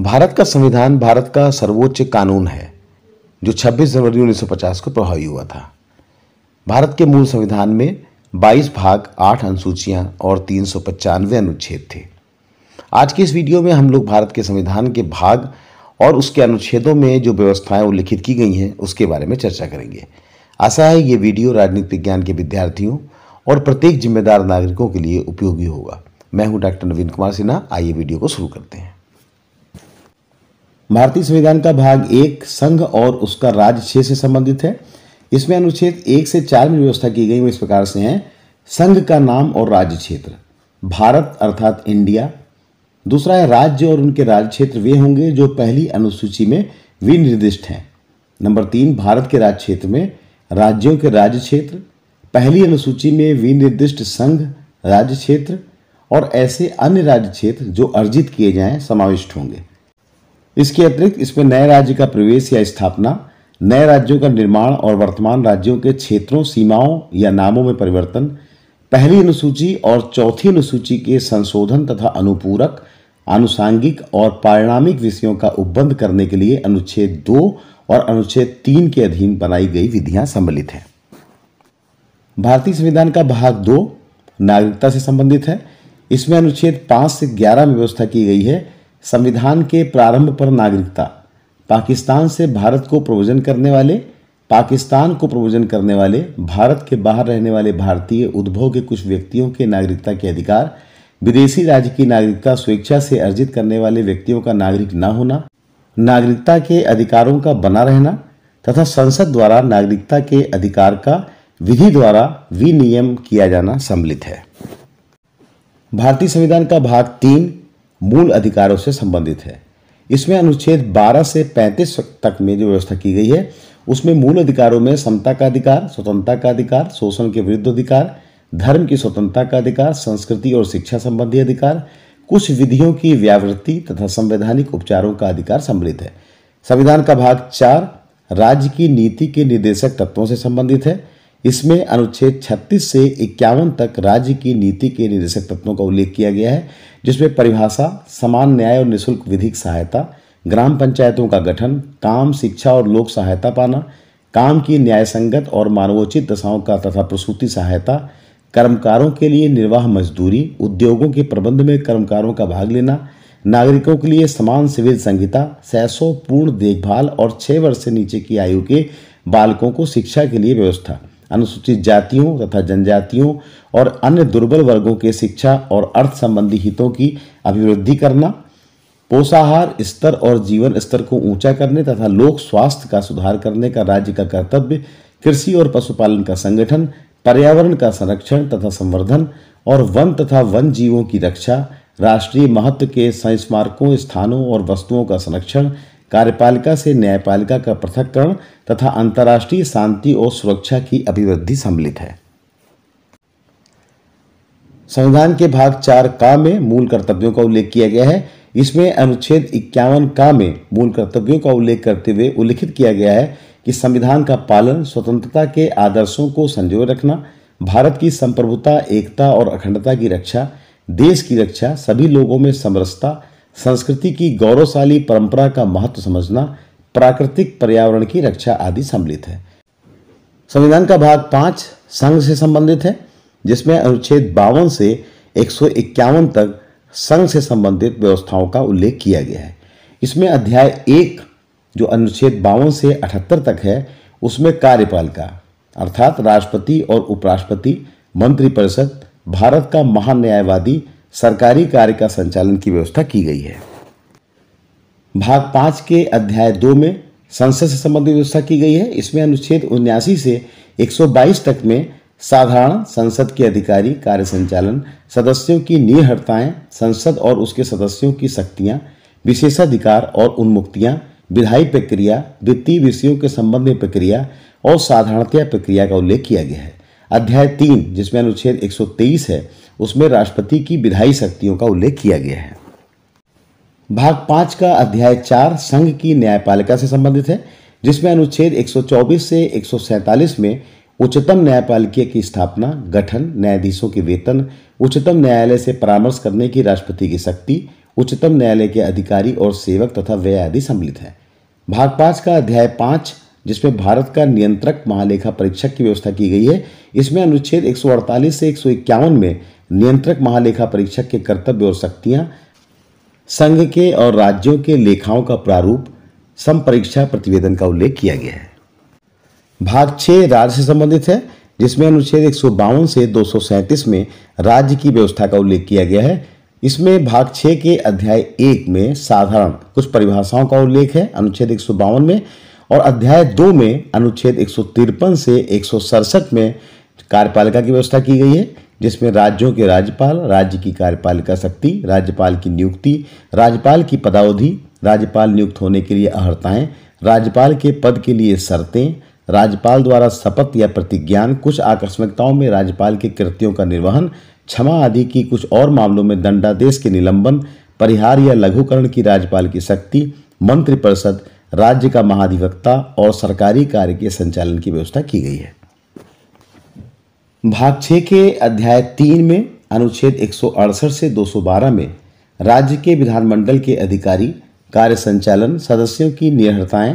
भारत का संविधान भारत का सर्वोच्च कानून है जो 26 जनवरी 1950 को प्रभावी हुआ था भारत के मूल संविधान में 22 भाग 8 अनुसूचियां और तीन अनुच्छेद थे आज के इस वीडियो में हम लोग भारत के संविधान के भाग और उसके अनुच्छेदों में जो व्यवस्थाएं उल्लिखित की गई हैं उसके बारे में चर्चा करेंगे आशा है ये वीडियो राजनीति विज्ञान के विद्यार्थियों और प्रत्येक जिम्मेदार नागरिकों के लिए उपयोगी होगा मैं हूं डॉक्टर नवीन कुमार सिन्हा आइए वीडियो को शुरू करते हैं भारतीय संविधान का भाग एक संघ और उसका राज्य छह से संबंधित है इसमें अनुच्छेद एक से चार में व्यवस्था की गई वो इस प्रकार से है संघ का नाम और राज्य क्षेत्र भारत अर्थात इंडिया दूसरा है राज्य और उनके राज्य क्षेत्र वे होंगे जो पहली अनुसूची में विनिर्दिष्ट हैं नंबर तीन भारत के राज्य क्षेत्र में राज्यों के राज्य क्षेत्र पहली अनुसूची में विनिर्दिष्ट संघ राज्य क्षेत्र और ऐसे अन्य राज्य क्षेत्र जो अर्जित किए जाएं समाविष्ट होंगे इसके अतिरिक्त इसमें नए राज्य का प्रवेश या स्थापना नए राज्यों का निर्माण और वर्तमान राज्यों के क्षेत्रों सीमाओं या नामों में परिवर्तन पहली अनुसूची और चौथी अनुसूची के संशोधन तथा अनुपूरक आनुषांगिक और पारिणामिक विषयों का उपबंध करने के लिए अनुच्छेद दो और अनुच्छेद तीन के अधीन बनाई गई विधियां सम्मिलित हैं भारतीय संविधान का भाग दो नागरिकता से संबंधित है इसमें अनुच्छेद पाँच से ग्यारह में व्यवस्था की गई है संविधान के प्रारंभ पर नागरिकता पाकिस्तान से भारत को प्रवोजन करने वाले पाकिस्तान को प्रवोजन करने वाले भारत के बाहर रहने वाले भारतीय उद्भव के कुछ व्यक्तियों के नागरिकता के अधिकार विदेशी राज्य की नागरिकता स्वेच्छा से अर्जित करने वाले व्यक्तियों का नागरिक न ना होना नागरिकता के अधिकारों का बना रहना तथा संसद द्वारा नागरिकता के अधिकार का विधि द्वारा विनियम किया जाना सम्मिलित है भारतीय संविधान का भाग तीन मूल अधिकारों से संबंधित है इसमें अनुच्छेद 12 से 35 तक में जो व्यवस्था की गई है उसमें मूल अधिकारों में समता का अधिकार स्वतंत्रता का अधिकार शोषण के विरुद्ध अधिकार धर्म की स्वतंत्रता का अधिकार संस्कृति और शिक्षा संबंधी अधिकार कुछ विधियों की व्यावृत्ति तथा संवैधानिक उपचारों का अधिकार सम्मिलित है संविधान का भाग चार राज्य की नीति के निर्देशक तत्वों से संबंधित है इसमें अनुच्छेद 36 से इक्यावन तक राज्य की नीति के निर्देशक तत्वों का उल्लेख किया गया है जिसमें परिभाषा समान न्याय और निःशुल्क विधिक सहायता ग्राम पंचायतों का गठन काम शिक्षा और लोक सहायता पाना काम की न्याय संगत और मानवोचित दशाओं का तथा प्रसूति सहायता कर्मकारों के लिए निर्वाह मजदूरी उद्योगों के प्रबंध में कर्मकारों का भाग लेना नागरिकों के लिए समान सिविल संहिता सैसो पूर्ण देखभाल और छः वर्ष से नीचे की आयु के बालकों को शिक्षा के लिए व्यवस्था अनुसूचित जातियों तथा जनजातियों और अन्य दुर्बल वर्गों के शिक्षा और अर्थ संबंधी हितों की अभिवृद्धि करना पोषाहार स्तर और जीवन स्तर को ऊंचा करने तथा लोक स्वास्थ्य का सुधार करने का राज्य का कर्तव्य कृषि और पशुपालन का संगठन पर्यावरण का संरक्षण तथा संवर्धन और वन तथा वन जीवों की रक्षा राष्ट्रीय महत्व के संस्मारकों स्थानों और वस्तुओं का संरक्षण कार्यपालिका से न्यायपालिका का पृथककरण तथा अंतर्राष्ट्रीय शांति और सुरक्षा की अभिवृद्धि सम्मिलित है संविधान के भाग चार का में मूल कर्तव्यों का उल्लेख किया गया है इसमें अनुच्छेद इक्यावन का में मूल कर्तव्यों का उल्लेख करते हुए उल्लिखित किया गया है कि संविधान का पालन स्वतंत्रता के आदर्शों को संजोए रखना भारत की संप्रभुता एकता और अखंडता की रक्षा देश की रक्षा सभी लोगों में समरसता संस्कृति की गौरवशाली परंपरा का महत्व समझना प्राकृतिक पर्यावरण की रक्षा आदि सम्मिलित है संविधान का भाग पांच संघ से संबंधित है जिसमें अनुच्छेद बावन से एक तक संघ से संबंधित व्यवस्थाओं का उल्लेख किया गया है इसमें अध्याय एक जो अनुच्छेद बावन से अठहत्तर तक है उसमें कार्यपालिका अर्थात राष्ट्रपति और उपराष्ट्रपति मंत्रिपरिषद भारत का महान न्यायवादी सरकारी कार्य का संचालन की व्यवस्था की गई है भाग पांच के अध्याय दो में संसद से संबंधित व्यवस्था की गई है इसमें अनुच्छेद उन्यासी से 122 तक में साधारण संसद के अधिकारी कार्य संचालन सदस्यों की निहड़ताएं संसद और उसके सदस्यों की शक्तियां विशेषाधिकार और उन्मुक्तियां विधायी प्रक्रिया वित्तीय विषयों के संबंध में प्रक्रिया और साधारणतया प्रक्रिया का उल्लेख किया गया है अध्याय तीन जिसमें अनुच्छेद 123 है उसमें राष्ट्रपति की विधायी शक्तियों का उल्लेख किया गया है भाग पांच का अध्याय चार संघ की न्यायपालिका से संबंधित है जिसमें अनुच्छेद 124 से एक में उच्चतम न्यायपालिका की स्थापना गठन न्यायाधीशों के वेतन उच्चतम न्यायालय से परामर्श करने की राष्ट्रपति की शक्ति उच्चतम न्यायालय के अधिकारी और सेवक तथा व्यय आदि सम्मिलित है भाग पांच का अध्याय पांच जिसमें भारत का नियंत्रक महालेखा परीक्षक की व्यवस्था की गई है इसमें अनुच्छेद 148 से एक में नियंत्रक महालेखा परीक्षक के कर्तव्य और शक्तियां संघ के और राज्यों के लेखाओं का प्रारूप समपरीक्षा प्रतिवेदन का उल्लेख किया गया है भाग छ राज्य से संबंधित है जिसमें अनुच्छेद एक से दो में राज्य की व्यवस्था का उल्लेख किया गया है इसमें भाग छ के अध्याय एक में साधारण कुछ परिभाषाओं का उल्लेख है अनुच्छेद एक में और अध्याय दो में अनुच्छेद एक से एक में कार्यपालिका की व्यवस्था की गई है जिसमें राज्यों के राज्यपाल राज्य की कार्यपालिका शक्ति राज्यपाल की नियुक्ति राज्यपाल की पदावधि राज्यपाल नियुक्त होने के लिए अहर्ताएं राज्यपाल के पद के लिए शर्तें राज्यपाल द्वारा शपथ या प्रतिज्ञान कुछ आकस्मिकताओं में राज्यपाल के कृत्यों का निर्वहन क्षमा आदि की कुछ और मामलों में दंडादेश के निलंबन परिहार या लघुकरण की राज्यपाल की शक्ति मंत्रिपरिषद राज्य का महाधिवक्ता और सरकारी कार्य के संचालन की व्यवस्था की गई है भाग छः के अध्याय तीन में अनुच्छेद एक से 212 में राज्य के विधानमंडल के अधिकारी कार्य संचालन सदस्यों की निर्हताएँ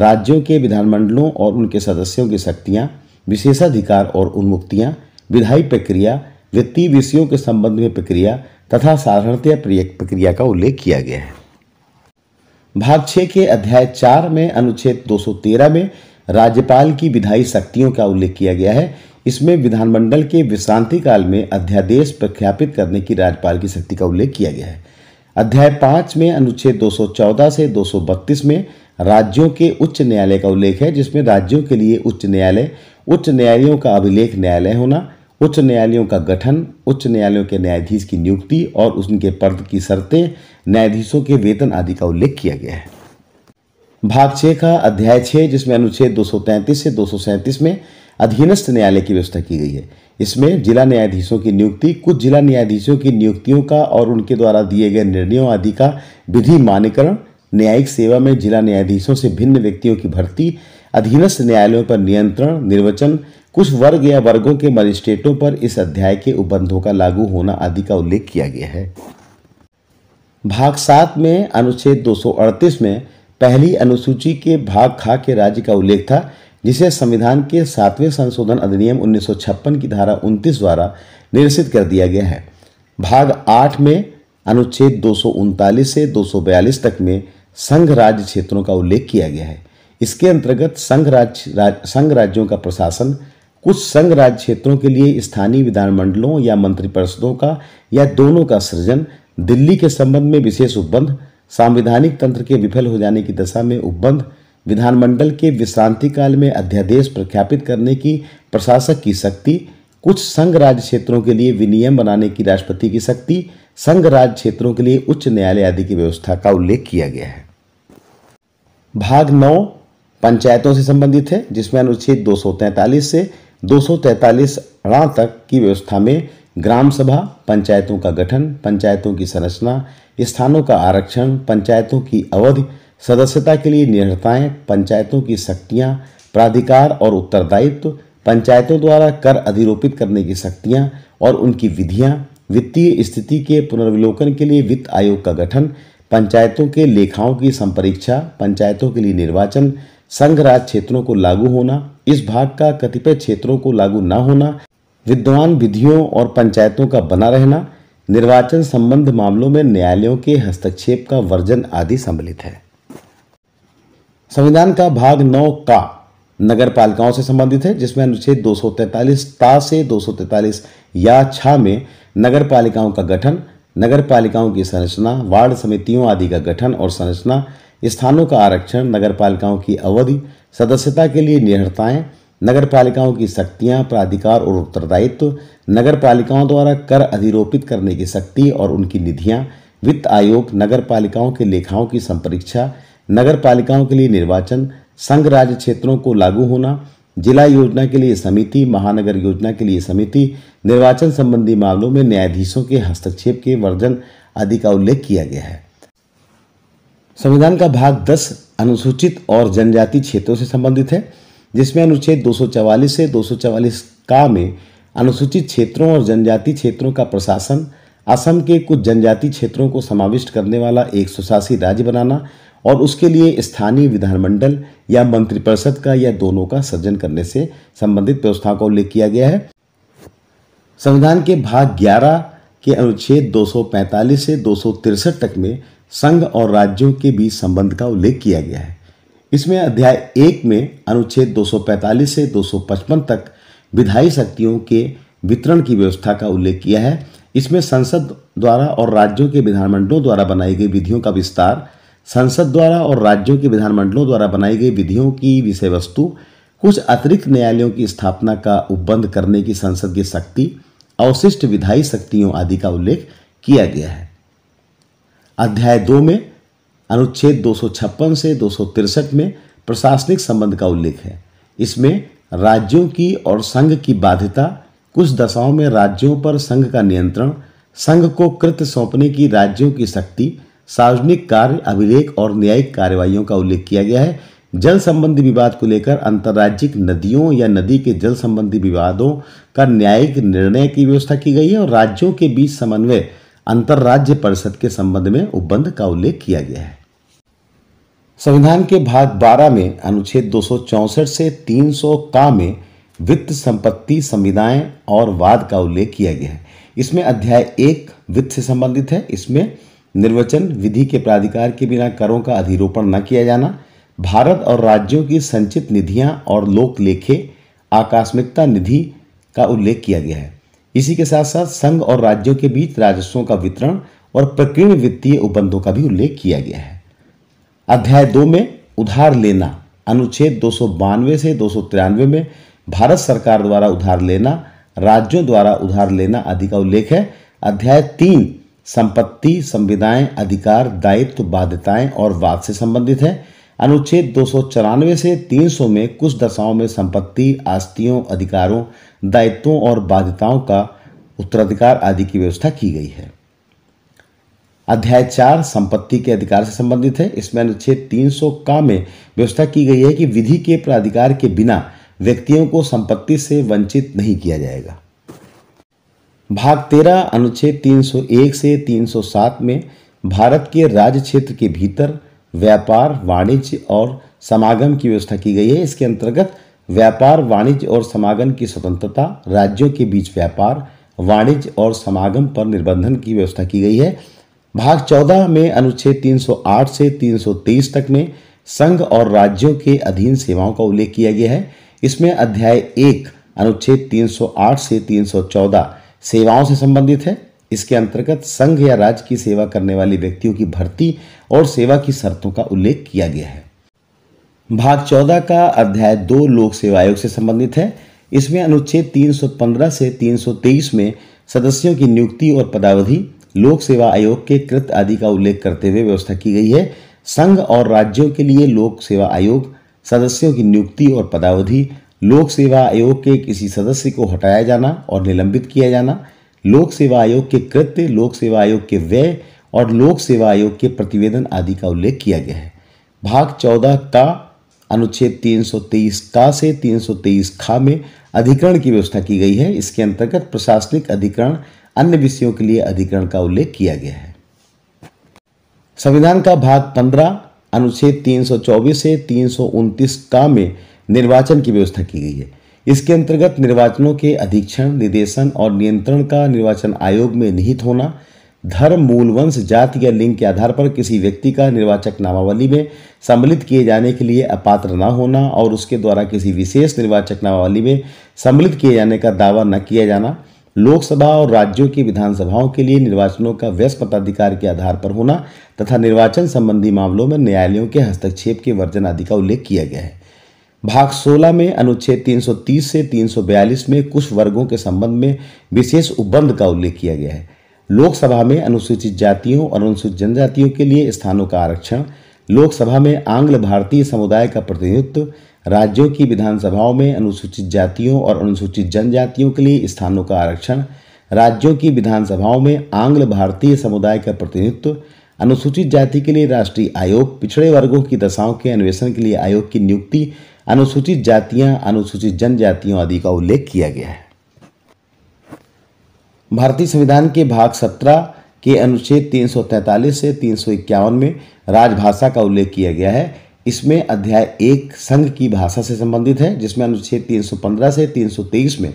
राज्यों के विधानमंडलों और उनके सदस्यों की शक्तियां विशेषाधिकार और उन्मुक्तियाँ विधायी प्रक्रिया वित्तीय विषयों के संबंध में प्रक्रिया तथा साधारणतया प्रक्रिया का उल्लेख किया गया है भाग छः के अध्याय चार में अनुच्छेद 213 में राज्यपाल की विधायी शक्तियों का उल्लेख किया गया है इसमें विधानमंडल के विश्रांति काल में अध्यादेश प्रख्यापित करने की राज्यपाल की शक्ति का उल्लेख किया गया है अध्याय पाँच में अनुच्छेद 214 से 232 में राज्यों के उच्च न्यायालय का उल्लेख है जिसमें राज्यों के लिए उच्च न्यायालय उच्च न्यायालयों का अभिलेख न्यायालय होना उच्च न्यायालयों का गठन उच्च न्यायालयों के न्यायाधीश की नियुक्ति और उनके पद की शर्तें न्यायाधीशों के वेतन आदि का उल्लेख किया गया है भाग छः का अध्याय छः जिसमें अनुच्छेद 233 से दो में अधीनस्थ न्यायालय की व्यवस्था की गई है इसमें जिला न्यायाधीशों की नियुक्ति कुछ जिला न्यायाधीशों की नियुक्तियों का और उनके द्वारा दिए गए निर्णयों आदि का विधि मान्यकरण न्यायिक सेवा में जिला न्यायाधीशों से भिन्न व्यक्तियों की भर्ती अधीनस्थ न्यायालयों पर नियंत्रण निर्वचन कुछ वर्ग या वर्गों के मजिस्ट्रेटों पर इस अध्याय के उपबंधों का लागू होना आदि का उल्लेख किया गया है भाग सात में अनुच्छेद 238 में पहली अनुसूची के भाग खा के राज्य का उल्लेख था जिसे संविधान के सातवें संशोधन अधिनियम 1956 की धारा 29 द्वारा निरसित कर दिया गया है भाग आठ में अनुच्छेद दो से दो तक में संघ राज्य क्षेत्रों का उल्लेख किया गया है इसके अंतर्गत संघ राज्य संघ राज्यों का प्रशासन कुछ संघ राज्य क्षेत्रों के लिए स्थानीय विधानमंडलों या मंत्रिपरिषदों का या दोनों का सृजन दिल्ली के संबंध में विशेष उपबंध सांविधानिक तंत्र के विफल हो जाने की दशा में उपबंध विधानमंडल के विश्रांति काल में अध्यादेश प्रख्यापित करने की प्रशासक की शक्ति कुछ संघ राज्य क्षेत्रों के लिए विनियम बनाने की राष्ट्रपति की शक्ति संघ राज्य क्षेत्रों के लिए उच्च न्यायालय आदि की व्यवस्था का उल्लेख किया गया है भाग नौ पंचायतों से संबंधित है जिसमें अनुच्छेद दो से 243 सौ तक की व्यवस्था में ग्राम सभा पंचायतों का गठन पंचायतों की संरचना स्थानों का आरक्षण पंचायतों की अवधि सदस्यता के लिए निर्भरताएं पंचायतों की शक्तियां प्राधिकार और उत्तरदायित्व पंचायतों द्वारा कर अधिरोपित करने की शक्तियां और उनकी विधियां वित्तीय स्थिति के पुनर्विलोकन के लिए वित्त आयोग का गठन पंचायतों के लेखाओं की संपरीक्षा पंचायतों के लिए निर्वाचन संघ राज क्षेत्रों को लागू होना इस भाग का कतिपय क्षेत्रों को लागू न होना विद्वान विधियों और पंचायतों का बना रहना निर्वाचन संबंध मामलों में न्यायालयों के हस्तक्षेप का वर्जन आदि सम्मिलित है संविधान का भाग नौ का नगर पालिकाओं से संबंधित है जिसमें अनुच्छेद दो ता से दो या छा में नगर पालिकाओं का गठन नगर पालिकाओं की संरचना वार्ड समितियों आदि का गठन और संरचना स्थानों का आरक्षण नगर पालिकाओं की अवधि सदस्यता के लिए नगर पालिकाओं की शक्तियां प्राधिकार और उत्तरदायित्व नगर पालिकाओं द्वारा कर अधिरोपित करने की शक्ति और उनकी निधियां वित्त आयोग नगर पालिकाओं के लेखाओं की संपरीक्षा पालिकाओं के लिए निर्वाचन संघ राज्य क्षेत्रों को लागू होना जिला योजना के लिए समिति महानगर योजना के लिए समिति निर्वाचन संबंधी मामलों में न्यायाधीशों के हस्तक्षेप के वर्जन आदि का उल्लेख किया गया है संविधान का भाग 10 अनुसूचित और जनजाति क्षेत्रों से संबंधित है जिसमें अनुच्छेद 244 से 244 का में अनुसूचित क्षेत्रों और जनजाति क्षेत्रों का प्रशासन असम के कुछ जनजाति क्षेत्रों को समाविष्ट करने वाला एक सुशासी राज्य बनाना और उसके लिए स्थानीय विधानमंडल या मंत्रिपरिषद का या दोनों का सृजन करने से संबंधित व्यवस्थाओं का उल्लेख किया गया है संविधान के भाग 11 के अनुच्छेद 245 से दो तक में संघ और राज्यों के बीच संबंध का उल्लेख किया गया है इसमें अध्याय एक में अनुच्छेद 245 से 255 तक विधायी शक्तियों के वितरण की व्यवस्था का उल्लेख किया है इसमें संसद द्वारा और राज्यों के विधानमंडलों द्वारा बनाई गई विधियों का विस्तार संसद द्वारा और राज्यों के विधानमंडलों द्वारा बनाई गई विधियों की विषय वस्तु कुछ अतिरिक्त न्यायालयों की स्थापना का उपबंध करने की संसद की शक्ति अवशिष्ट विधायी शक्तियों आदि का उल्लेख किया गया है अध्याय दो में अनुच्छेद दो से दो में प्रशासनिक संबंध का उल्लेख है इसमें राज्यों की और संघ की बाध्यता कुछ दशाओं में राज्यों पर संघ का नियंत्रण संघ को कृत सौंपने की राज्यों की शक्ति सार्वजनिक कार्य अभिलेख और न्यायिक कार्यवाही का उल्लेख किया गया है जल संबंधी विवाद को लेकर अंतर्राज्यिक नदियों या नदी के जल संबंधी विवादों का न्यायिक निर्णय की व्यवस्था की गई है और राज्यों के बीच समन्वय अंतरराज्य परिषद के संबंध में उपबंध का उल्लेख किया गया है संविधान के भाग 12 में अनुच्छेद दो से 300 का में वित्त संपत्ति संविधाएं और वाद का उल्लेख किया गया है इसमें अध्याय एक वित्त से संबंधित है इसमें निर्वचन विधि के प्राधिकार के बिना करों का अधिरोपण न किया जाना भारत और राज्यों की संचित निधियां और लोक लेखे आकस्मिकता निधि का उल्लेख किया गया है इसी के साथ साथ संघ और राज्यों के बीच राजस्वों का वितरण और प्रकीर्ण वित्तीय उपबंधों का भी उल्लेख किया गया है अध्याय दो में उधार लेना अनुच्छेद दो से दो में भारत सरकार द्वारा उधार लेना राज्यों द्वारा उधार लेना आदि का उल्लेख है अध्याय तीन संपत्ति संविदाएं अधिकार दायित्व बाध्यताएं और वाद से संबंधित है अनुच्छेद दो से 300 में कुछ दशाओं में संपत्ति आस्तियों अधिकारों दायित्वों और बाध्यताओं का उत्तराधिकार आदि की व्यवस्था की गई है अध्याय चार संपत्ति के अधिकार से संबंधित है इसमें अनुच्छेद 300 का में व्यवस्था की गई है कि विधि के प्राधिकार के बिना व्यक्तियों को संपत्ति से वंचित नहीं किया जाएगा भाग तेरह अनुच्छेद 301 से 307 में भारत के राज्य क्षेत्र के भीतर व्यापार वाणिज्य और समागम की व्यवस्था की गई है इसके अंतर्गत व्यापार वाणिज्य और समागम की स्वतंत्रता राज्यों के बीच व्यापार वाणिज्य और समागम पर निर्बंधन की व्यवस्था की गई है भाग 14 में अनुच्छेद 308 से 323 तक में संघ और राज्यों के अधीन सेवाओं का उल्लेख किया गया है इसमें अध्याय एक अनुच्छेद 308 से 314 सेवाओं से संबंधित है इसके अंतर्गत संघ या राज्य की सेवा करने वाले व्यक्तियों की भर्ती और सेवा की शर्तों का उल्लेख किया गया है भाग चौदह का अध्याय दो लोक सेवा आयोग से संबंधित है इसमें अनुच्छेद 315 से 323 में सदस्यों की नियुक्ति और पदावधि लोक सेवा आयोग के कृत आदि का उल्लेख करते हुए व्यवस्था की गई है संघ और राज्यों के लिए लोक सेवा आयोग सदस्यों की नियुक्ति और पदावधि लोक सेवा आयोग के किसी सदस्य को हटाया जाना और निलंबित किया जाना लोक सेवा आयोग के कृत्य लोक सेवा आयोग के व्यय और लोक सेवा आयोग के प्रतिवेदन आदि का उल्लेख किया गया है भाग चौदह का अनुच्छेद 323 का से 323 खा में अधिकरण की व्यवस्था की गई है इसके अंतर्गत प्रशासनिक अधिकरण अन्य विषयों के लिए अधिकरण का उल्लेख किया गया है संविधान का भाग 15 अनुच्छेद 324 से 329 का में निर्वाचन की व्यवस्था की गई है इसके अंतर्गत निर्वाचनों के अधीक्षण निर्देशन और नियंत्रण का निर्वाचन आयोग में निहित होना धर्म मूल वंश जाति या लिंग के आधार पर किसी व्यक्ति का निर्वाचक नामावली में सम्मिलित किए जाने के लिए अपात्र न होना और उसके द्वारा किसी विशेष निर्वाचक नामावली में सम्मिलित किए जाने का दावा न किया जाना लोकसभा और राज्यों की विधानसभाओं के लिए निर्वाचनों का व्यस्त पताधिकार के आधार पर होना तथा निर्वाचन संबंधी मामलों में न्यायालयों के हस्तक्षेप के वर्जन आदि का उल्लेख किया गया है भाग 16 में अनुच्छेद 330 से 342 में कुछ वर्गों के संबंध में विशेष उपबंध का उल्लेख किया गया है लोकसभा में अनुसूचित जातियों और अनुसूचित जनजातियों के लिए स्थानों का आरक्षण लोकसभा में आंग्ल भारतीय समुदाय का प्रतिनिधित्व राज्यों की विधानसभाओं में अनुसूचित जातियों और अनुसूचित जनजातियों के लिए स्थानों का आरक्षण राज्यों की विधानसभाओं में आंग्ल भारतीय समुदाय का प्रतिनिधित्व अनुसूचित जाति के लिए राष्ट्रीय आयोग पिछड़े वर्गों की दशाओं के अन्वेषण के लिए आयोग की नियुक्ति अनुसूचित जातियां अनुसूचित जनजातियों आदि का उल्लेख किया गया है भारतीय संविधान के भाग सत्रह के अनुच्छेद 343 से 351 में राजभाषा का उल्लेख किया गया है इसमें अध्याय एक संघ की भाषा से संबंधित है जिसमें अनुच्छेद 315 से 323 में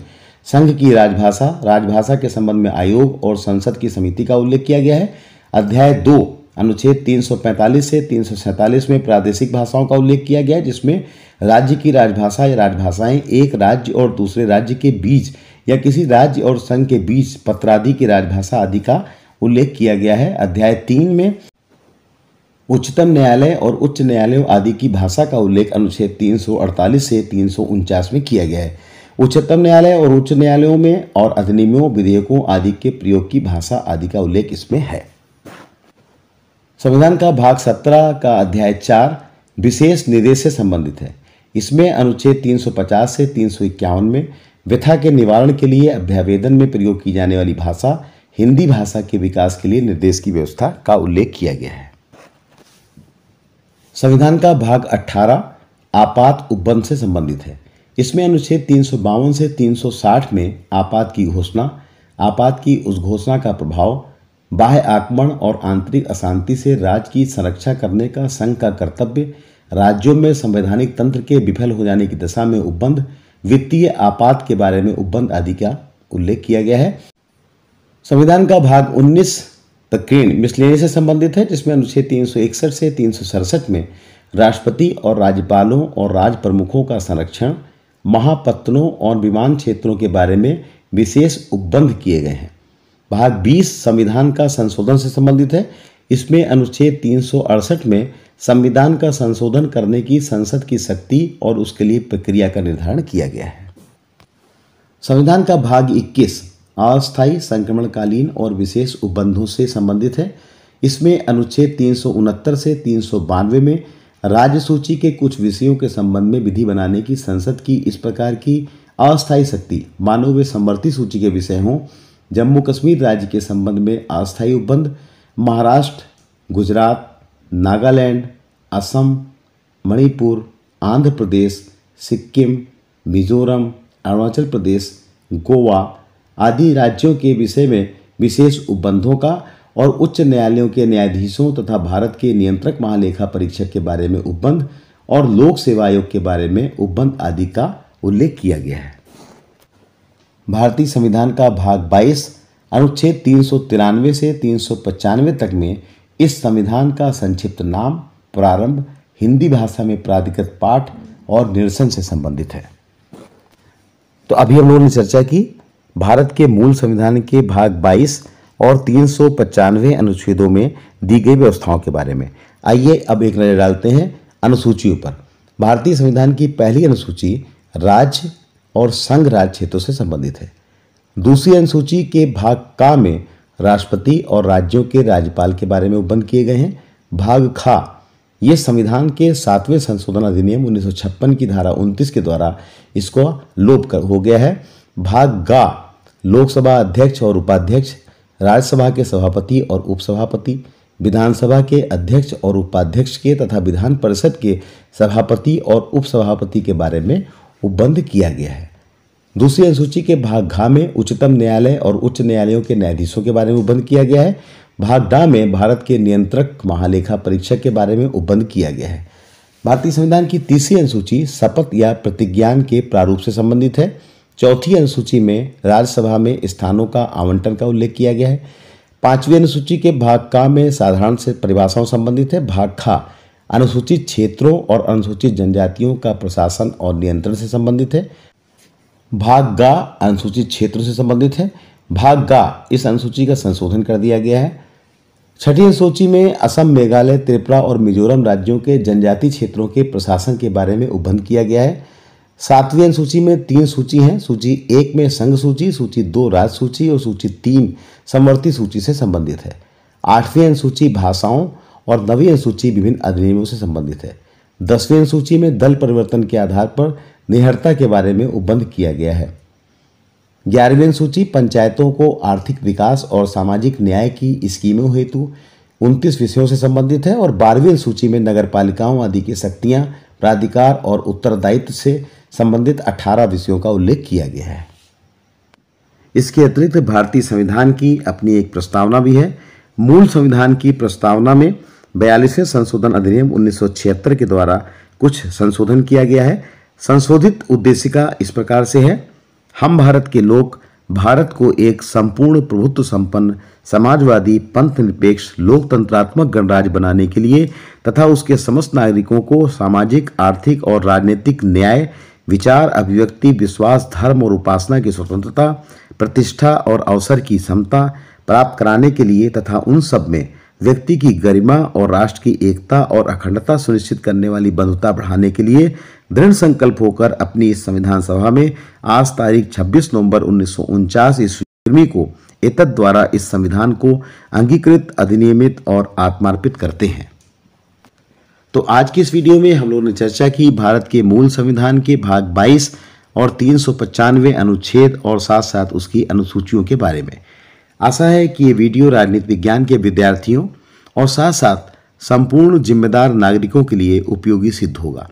संघ की राजभाषा राजभाषा के संबंध में आयोग और संसद की समिति का उल्लेख किया गया है अध्याय दो अनुच्छेद 345 से तीन में प्रादेशिक भाषाओं का उल्लेख किया गया है जिसमें राज्य की राजभाषा या राजभाषाएं एक राज्य और दूसरे राज्य के बीच या किसी राज्य और संघ के बीच पत्रादि की राजभाषा आदि का उल्लेख किया गया है अध्याय तीन में उच्चतम न्यायालय और उच्च न्यायालयों आदि की भाषा का उल्लेख अनुच्छेद 348 से तीन में किया गया है उच्चतम न्यायालय और उच्च न्यायालयों में और अधिनियमों विधेयकों आदि के प्रयोग की भाषा आदि का उल्लेख इसमें है संविधान का भाग सत्रह का अध्याय चार विशेष निर्देश से संबंधित है इसमें अनुच्छेद 350 से तीन में व्यथा के निवारण के लिए अभ्यावेदन में प्रयोग की जाने वाली भाषा हिंदी भाषा के विकास के लिए निर्देश की व्यवस्था का उल्लेख किया गया है संविधान का भाग 18 आपात उपबंध से संबंधित है इसमें अनुच्छेद तीन से 360 में आपात की घोषणा आपात की उस घोषणा का प्रभाव बाह्य आक्रमण और आंतरिक अशांति से राज्य की संरक्षा करने का संघ का कर्तव्य राज्यों में संवैधानिक तंत्र के विफल हो जाने की दशा में उपबंध वित्तीय आपात के बारे में उपबंध आदि का उल्लेख किया गया है संविधान का भाग 19 तकरीन मिसलेनी से संबंधित है जिसमें अनुच्छेद तीन से तीन में राष्ट्रपति और राज्यपालों और राज प्रमुखों का संरक्षण महापत्तनों और विमान क्षेत्रों के बारे में विशेष उपबंध किए गए हैं भाग 20 संविधान का संशोधन से संबंधित है इसमें अनुच्छेद तीन में संविधान का संशोधन करने की संसद की शक्ति और उसके लिए प्रक्रिया का निर्धारण किया गया है संविधान का भाग 21 अस्थायी संक्रमणकालीन और विशेष उपबंधों से संबंधित है इसमें अनुच्छेद तीन से तीन में राज्य सूची के कुछ विषयों के संबंध में विधि बनाने की संसद की इस प्रकार की अस्थायी शक्ति मानव व समवर्ती सूची के विषय हों जम्मू कश्मीर राज्य के संबंध में अस्थायी उपबंध महाराष्ट्र गुजरात नागालैंड असम मणिपुर आंध्र प्रदेश सिक्किम मिजोरम अरुणाचल प्रदेश गोवा आदि राज्यों के विषय में विशेष उपबंधों का और उच्च न्यायालयों के न्यायाधीशों तथा भारत के नियंत्रक महालेखा परीक्षक के बारे में उपबंध और लोक सेवा आयोग के बारे में उपबंध आदि का उल्लेख किया गया है भारतीय संविधान का भाग 22 अनुच्छेद तीन से तीन तक में इस संविधान का संक्षिप्त नाम प्रारंभ हिंदी भाषा में प्राधिकृत पाठ और निरसन से संबंधित है तो अभी हम लोगों ने चर्चा की भारत के मूल संविधान के भाग 22 और तीन अनुच्छेदों में दी गई व्यवस्थाओं के बारे में आइए अब एक नज़र डालते हैं अनुसूचियों पर भारतीय संविधान की पहली अनुसूची राज्य और संघ राज्य क्षेत्रों से संबंधित है दूसरी अनुसूची के भाग का में राष्ट्रपति और राज्यों के राज्यपाल के बारे में उपबंध किए गए हैं भाग खा ये संविधान के सातवें संशोधन अधिनियम उन्नीस की धारा उनतीस के द्वारा इसको लोप कर हो गया है भाग गा लोकसभा अध्यक्ष और उपाध्यक्ष राज्यसभा के सभापति और उपसभापति विधानसभा के अध्यक्ष और उपाध्यक्ष के तथा विधान परिषद के सभापति और उपसभापति के बारे में उपबंध किया गया है दूसरी अनुसूची के भाग घा में उच्चतम न्यायालय और उच्च न्यायालयों के न्यायाधीशों के बारे में उपबंध किया गया है भाग डा में भारत के नियंत्रक महालेखा परीक्षक के बारे में उपबंध किया गया है भारतीय संविधान की तीसरी अनुसूची शपथ या प्रतिज्ञान के प्रारूप से संबंधित है चौथी अनुसूची में राज्यसभा में स्थानों का आवंटन का उल्लेख किया गया है पांचवी अनुसूची के भाग का में साधारण से परिभाषाओं संबंधित है भाग खा अनुसूचित क्षेत्रों और अनुसूचित जनजातियों का प्रशासन और नियंत्रण से संबंधित है भाग गा अनुसूचित क्षेत्रों से संबंधित है भाग गा इस अनुसूची का संशोधन कर दिया गया है छठी अनुसूची में असम मेघालय त्रिपुरा और मिजोरम राज्यों के जनजाति क्षेत्रों के प्रशासन के बारे में उबंध किया गया है सातवीं अनुसूची में तीन सूची हैं सूची एक में संघ सूची सूची दो राज्य सूची और सूची तीन समवर्ती सूची से संबंधित है आठवीं अनुसूची भाषाओं और नवी अनुसूची विभिन्न अधिनियमों से संबंधित है दसवें अनुसूची में दल परिवर्तन के आधार पर निहरता के बारे में उपबंध किया गया है ग्यारहवीं अनुसूची पंचायतों को आर्थिक विकास और सामाजिक न्याय की स्कीमों हेतु उनतीस विषयों से संबंधित है और बारहवीं अनुसूची में नगर पालिकाओं आदि की शक्तियाँ प्राधिकार और उत्तरदायित्व से संबंधित अठारह विषयों का उल्लेख किया गया है इसके अतिरिक्त भारतीय संविधान की अपनी एक प्रस्तावना भी है मूल संविधान की प्रस्तावना में बयालीसवें संशोधन अधिनियम 1976 के द्वारा कुछ संशोधन किया गया है संशोधित उद्देशिका इस प्रकार से है हम भारत के लोग भारत को एक संपूर्ण प्रभुत्व संपन्न समाजवादी पंथ निरपेक्ष लोकतंत्रात्मक गणराज्य बनाने के लिए तथा उसके समस्त नागरिकों को सामाजिक आर्थिक और राजनीतिक न्याय विचार अभिव्यक्ति विश्वास धर्म और उपासना की स्वतंत्रता प्रतिष्ठा और अवसर की क्षमता प्राप्त कराने के लिए तथा उन सब में व्यक्ति की गरिमा और राष्ट्र की एकता और अखंडता सुनिश्चित करने वाली बंधुता बढ़ाने के लिए दृढ़ संकल्प होकर अपनी इस संविधान सभा में आज तारीख 26 नवंबर उन्नीस सौ ईस्वी को एतद द्वारा इस संविधान को अंगीकृत अधिनियमित और आत्मार्पित करते हैं तो आज की इस वीडियो में हम लोगों ने चर्चा की भारत के मूल संविधान के भाग 22 और तीन अनुच्छेद और साथ साथ उसकी अनुसूचियों के बारे में आशा है कि ये वीडियो राजनीति विज्ञान के विद्यार्थियों और साथ साथ संपूर्ण जिम्मेदार नागरिकों के लिए उपयोगी सिद्ध होगा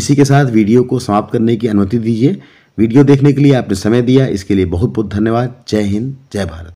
इसी के साथ वीडियो को समाप्त करने की अनुमति दीजिए वीडियो देखने के लिए आपने समय दिया इसके लिए बहुत बहुत धन्यवाद जय हिंद जय भारत